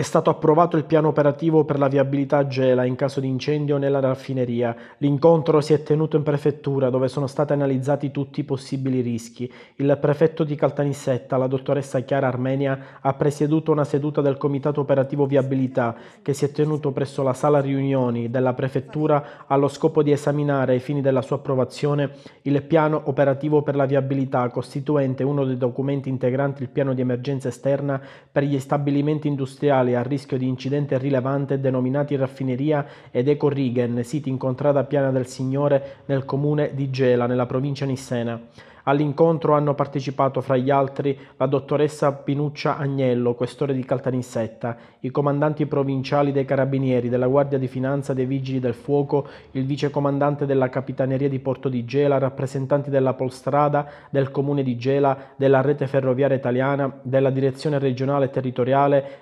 È stato approvato il piano operativo per la viabilità Gela in caso di incendio nella raffineria. L'incontro si è tenuto in prefettura dove sono stati analizzati tutti i possibili rischi. Il prefetto di Caltanissetta, la dottoressa Chiara Armenia, ha presieduto una seduta del comitato operativo viabilità che si è tenuto presso la sala riunioni della prefettura allo scopo di esaminare ai fini della sua approvazione il piano operativo per la viabilità costituente uno dei documenti integranti il piano di emergenza esterna per gli stabilimenti industriali industriali a rischio di incidente rilevante denominati Raffineria ed Eco Ecorrigen, siti in contrada Piana del Signore nel comune di Gela, nella provincia nissena. All'incontro hanno partecipato fra gli altri la dottoressa Pinuccia Agnello, questore di Caltanissetta, i comandanti provinciali dei Carabinieri, della Guardia di Finanza dei Vigili del Fuoco, il vicecomandante della Capitaneria di Porto di Gela, rappresentanti della Polstrada, del Comune di Gela, della Rete Ferroviaria Italiana, della Direzione Regionale e Territoriale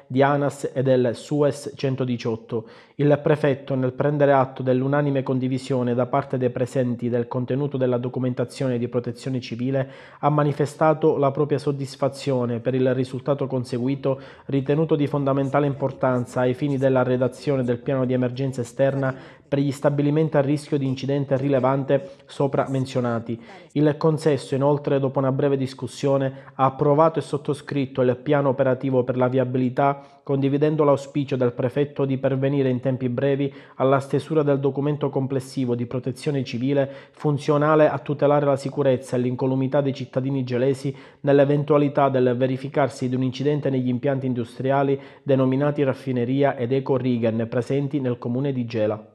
di ANAS e del SUES 118. Il prefetto, nel prendere atto dell'unanime condivisione da parte dei presenti del contenuto della documentazione di protezione civile, civile ha manifestato la propria soddisfazione per il risultato conseguito ritenuto di fondamentale importanza ai fini della redazione del piano di emergenza esterna per gli stabilimenti a rischio di incidente rilevante sopra menzionati. Il consesso, inoltre, dopo una breve discussione, ha approvato e sottoscritto il piano operativo per la viabilità, condividendo l'auspicio del prefetto di pervenire in tempi brevi alla stesura del documento complessivo di protezione civile funzionale a tutelare la sicurezza e l'incolumità dei cittadini gelesi nell'eventualità del verificarsi di un incidente negli impianti industriali denominati raffineria ed eco-rigen presenti nel comune di Gela.